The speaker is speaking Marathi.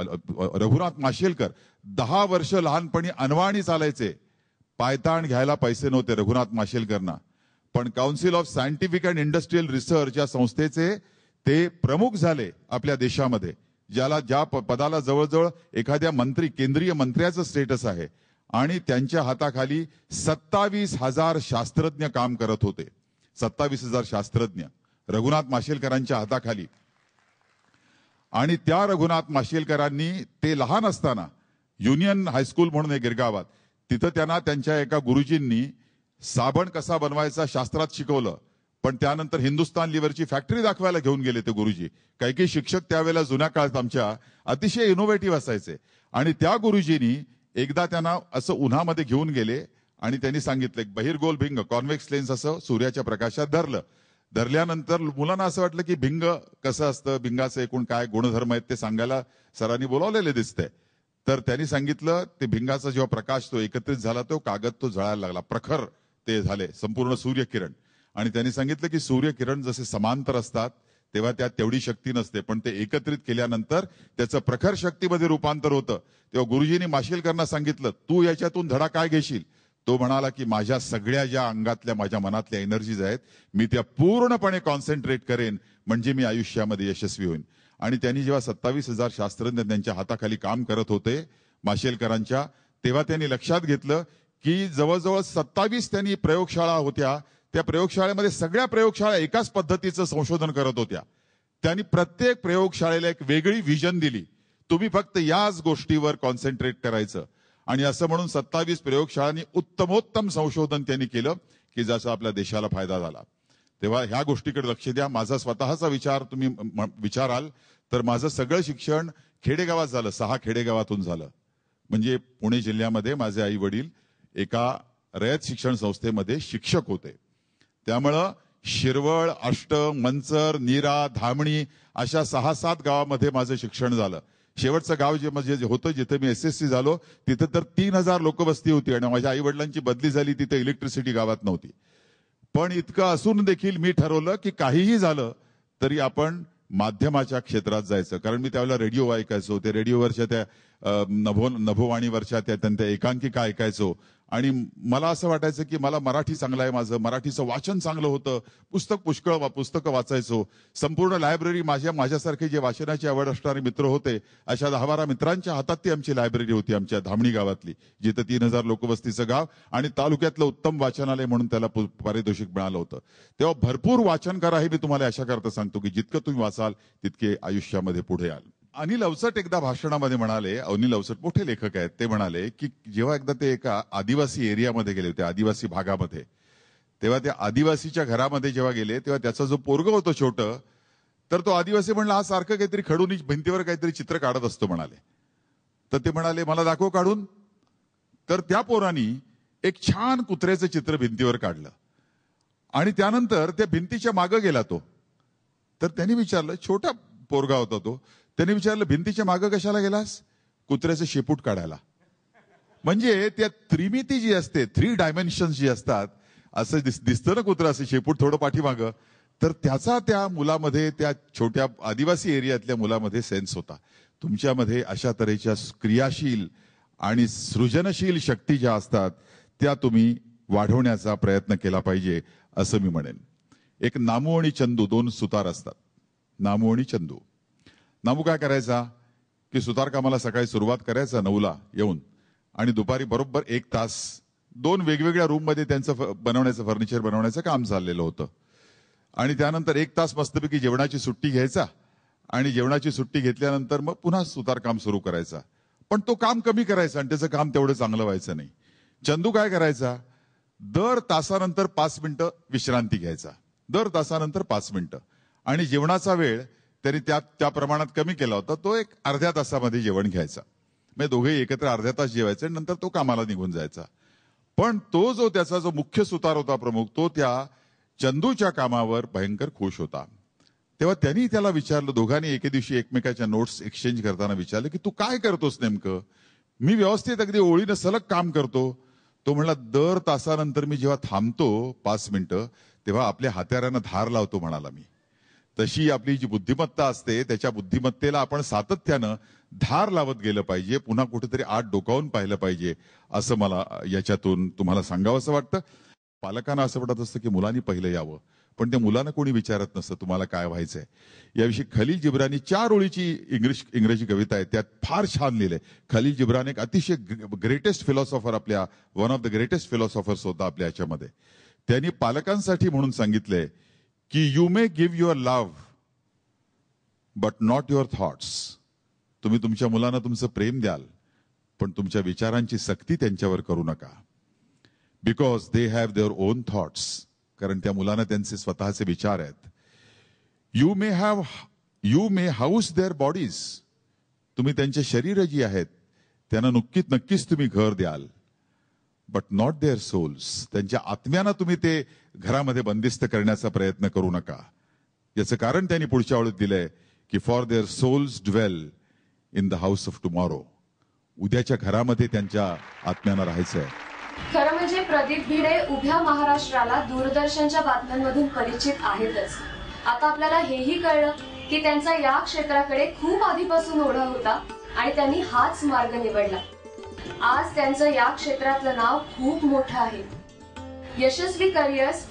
रघुनाथ माशेलकर दहा वर्ष लहानपणी अनवाणी चालायचे पायताण घ्यायला पैसे नव्हते रघुनाथ माशेलकरना पण council of scientific and industrial research या संस्थेचे ते प्रमुख झाले आपल्या देशामध्ये ज्याला ज्या पदाला जवळजवळ एखाद्या मंत्री केंद्रीय मंत्र्याचं स्टेटस आहे आणि त्यांच्या हाताखाली सत्तावीस हजार शास्त्रज्ञ काम करत होते सत्तावीस हजार शास्त्रज्ञ रघुनाथ माशेलकरांच्या हाताखाली आणि त्या रघुनाथ माशेलकरांनी ते लहान असताना युनियन हायस्कूल म्हणून आहे गिरगावात तिथं त्यांना त्यांच्या एका गुरुजींनी साबण कसा बनवायचा शास्त्रात शिकवलं पण त्यानंतर हिंदुस्तान लिव्हरची फॅक्टरी दाखवायला घेऊन गेले ते गुरुजी काही काही शिक्षक त्यावेळेला जुन्या काळात आमच्या अतिशय इनोव्हेटिव्ह असायचे आणि त्या गुरुजींनी एकदा त्यांना असं उन्हामध्ये घेऊन गेले आणि त्यांनी सांगितलं बहिरगोल भिंग कॉन्व्हेक्स लेन्स असं सूर्याच्या प्रकाशात धरलं धरल्यानंतर मुलांना असं वाटलं की भिंग कसं असतं भिंगाचं एकूण काय गुणधर्म आहेत ते सांगायला सरांनी बोलावलेले दिसते तर त्यांनी सांगितलं ते भिंगाचा जेव्हा प्रकाश तो एकत्रित झाला तो कागद तो जळायला लागला प्रखर ते झाले संपूर्ण सूर्यकिरण आणि त्यांनी सांगितलं की सूर्यकिरण जसे समांतर असतात तेव्हा त्यात तेवढी शक्ती नसते पण ते एकत्रित केल्यानंतर त्याचं प्रखर शक्तीमध्ये रूपांतर होतं तेव्हा गुरुजींनी माशेलकरांना सांगितलं तू याच्यातून धडा काय घेशील तो म्हणाला की माझ्या सगळ्या ज्या अंगातल्या माझ्या मनातल्या एनर्जीज आहेत मी त्या पूर्णपणे कॉन्सन्ट्रेट करेन म्हणजे मी आयुष्यामध्ये यशस्वी होईन आणि त्यांनी जेव्हा सत्तावीस हजार शास्त्रज्ञ त्यांच्या हाताखाली काम करत होते माशेलकरांच्या तेव्हा त्यांनी लक्षात घेतलं की जवळजवळ सत्तावीस त्यांनी प्रयोगशाळा होत्या त्या प्रयोगशाळेमध्ये सगळ्या प्रयोगशाळा एकाच पद्धतीचं संशोधन करत होत्या त्यांनी प्रत्येक प्रयोगशाळेला एक वेगळी व्हिजन दिली तुम्ही फक्त याच गोष्टीवर कॉन्सन्ट्रेट करायचं आणि असं म्हणून सत्तावीस प्रयोगशाळांनी उत्तमोत्तम संशोधन त्यांनी केलं की ज्याचा आपल्या देशाला फायदा झाला तेव्हा ह्या गोष्टीकडे लक्ष द्या माझा स्वतःचा विचार तुम्ही विचाराल तर माझं सगळं शिक्षण खेडेगावात झालं सहा खेडेगावातून झालं म्हणजे पुणे जिल्ह्यामध्ये माझे आई वडील एका रयत शिक्षण संस्थेमध्ये शिक्षक होते त्यामुळं शिरवळ अष्ट मंचर नीरा धामणी अशा सहा सात गावामध्ये माझं शिक्षण झालं शेवटचं गाव जे म्हणजे होतं जिथे मी एस एस सी झालो तिथं तर तीन हजार लोकवस्ती होती आणि माझ्या आई वडिलांची बदली झाली तिथे इलेक्ट्रिसिटी गावात नव्हती पण इतकं असून देखील मी ठरवलं की काहीही झालं तरी आपण माध्यमाच्या क्षेत्रात जायचं कारण मी त्यावेळेला रेडिओ ऐकायचो ते रेडिओवरच्या त्या नभो नभोवाणीवरच्या त्या त्यांच्या एकांकिका ऐकायचो आणि मला असं वाटायचं की मला मराठी चांगलं आहे माझं मराठीचं वाचन चांगलं होतं पुस्तक पुष्कळ वा, पुस्तकं वाचायचो संपूर्ण लायब्ररी माझ्या माझ्यासारखे जे वाचनाची आवड असणारे मित्र होते अशा दहा बारा मित्रांच्या हातात ती आमची लायब्ररी होती आमच्या धामणी गावातली जिथं तीन हजार लोकवस्तीचं गाव आणि तालुक्यातलं उत्तम वाचनालय म्हणून त्याला पारितोषिक मिळालं होतं तेव्हा भरपूर वाचन करा हे मी तुम्हाला अशा करता सांगतो की जितकं तुम्ही वाचाल तितके आयुष्यामध्ये पुढे याल अनिल अवचट एकदा भाषणामध्ये म्हणाले अनिल अवचट मोठे लेखक आहेत ते म्हणाले की जेव्हा एकदा ते एका आदिवासी एरियामध्ये गेले होते आदिवासी भागामध्ये तेव्हा त्या आदिवासीच्या घरामध्ये जेव्हा गेले तेव्हा त्याचा जो पोरग होतो छोट तर तो आदिवासी म्हणला हा सारखं काहीतरी खडून भिंतीवर काहीतरी चित्र काढत असतो म्हणाले तर ते म्हणाले मला दाखव काढून तर त्या पोरानी एक छान कुत्र्याचं चित्र भिंतीवर काढलं आणि त्यानंतर त्या भिंतीच्या मागं गेला तो तर त्यांनी विचारलं छोटा पोरगा होता तो त्याने विचारलं भिंतीच्या मागं कशाला गेलास कुत्र्याचं शेपूट काढायला म्हणजे त्या त्रिमिती जी असते थ्री डायमेन्शन जी असतात असं दिस दिसतं ना कुत्रा असं शेपूट थोडं पाठीमागं तर त्याचा त्या मुलामध्ये त्या छोट्या आदिवासी एरियातल्या मुलामध्ये सेन्स होता तुमच्यामध्ये अशा तऱ्हेच्या क्रियाशील आणि सृजनशील शक्ती ज्या असतात त्या तुम्ही वाढवण्याचा प्रयत्न केला पाहिजे असं मी म्हणेन एक नामू आणि चंदू दोन सुतार असतात नामू आणि चंदू नामू काय करायचा की सुतार कामाला सकाळी सुरुवात करायचा नऊला येऊन आणि दुपारी बरोबर एक तास दोन वेगवेगळ्या मध्ये त्यांचं बनवण्याचं फर्निचर बनवण्याचं काम चाललेलं होतं आणि त्यानंतर एक तास मस्तपैकी जेवणाची सुट्टी घ्यायचा आणि जेवणाची सुट्टी घेतल्यानंतर मग पुन्हा सुतार काम सुरू करायचा पण तो काम कमी करायचा आणि त्याचं काम तेवढं चांगलं व्हायचं नाही चंदू काय करायचा दर तासानंतर पाच मिनिटं विश्रांती घ्यायचा दर तासानंतर पाच मिनिटं आणि जेवणाचा वेळ तरी त्या त्या प्रमाणात कमी केला होता तो एक अर्ध्या तासामध्ये जेवण घ्यायचा म्हणजे दोघे एकत्र अर्ध्या तास जेवायचे नंतर तो कामाला निघून जायचा पण तो जो त्याचा जो मुख्य सुतार होता प्रमुख तो त्या चंदूच्या कामावर भयंकर खुश होता तेव्हा त्यांनी त्याला विचारलं दोघांनी एके दिवशी एकमेकाच्या नोट्स एक्सचेंज करताना विचारलं की तू काय करतोस नेमकं मी व्यवस्थित अगदी ओळीनं सलग काम करतो तो म्हणला दर तासानंतर मी जेव्हा थांबतो पाच मिनिटं तेव्हा आपल्या हात्यारांना धार लावतो म्हणाला मी तशी आपली जी बुद्धिमत्ता असते त्याच्या बुद्धिमत्तेला आपण सातत्यानं धार लावत गेलं पाहिजे पुन्हा कुठेतरी आत डोकावून पाहिलं पाहिजे असं मला याच्यातून तुम्हाला सांगावं असं वाटतं पालकांना असं वाटत असतं की मुलांनी पहिलं यावं पण त्या मुलांना कोणी विचारत नसतं तुम्हाला काय व्हायचंय याविषयी खलील जिब्रानी चार ओळीची इंग्लिश इंग्रजी कविता आहे त्यात फार छान लिहिले खलील जिब्रान एक अतिशय ग्रेटेस्ट फिलॉसॉफर आपल्या one of the greatest philosophers होता आपल्या याच्यामध्ये त्यांनी पालकांसाठी म्हणून सांगितलंय की you may give your love but not your thoughts तुम्ही तुमच्या मुलांना तुमचं प्रेम द्याल पण तुमच्या विचारांची सक्ती त्यांच्यावर करू नका because they have their own thoughts कारण त्या मुलांना त्यांचे स्वतःचे विचार आहेत you may have you may house their bodies तुम्ही त्यांचे शरीर जी आहेत त्यांना नक्कीच नक्कीच तुम्ही घर द्याल बट नॉट देअर सोल्स त्यांच्या आत्म्यांना तुम्ही ते घरामध्ये बंदिस्त करण्याचा प्रयत्न करू नका याचं कारण त्यांनी पुढच्या वेळेस दिलंय की for their souls dwell in the house of tomorrow उद्याच्या घरामध्ये त्यांच्या आत्म्यांना राहायचं आहे खरं म्हणजे प्रदीप भिडे उभ्या महाराष्ट्राला दूरदर्शनच्या बातम्यांमधून परिचित आहेतच आता आपल्याला हेही कळलं की त्यांचा या क्षेत्राकडे खूप आधीपासून ओढा होता आणि त्यांनी हाच मार्ग निवडला आज त्यांचं या क्षेत्रातलं नाव खूप मोठं आहे यशस्वी करिअर्स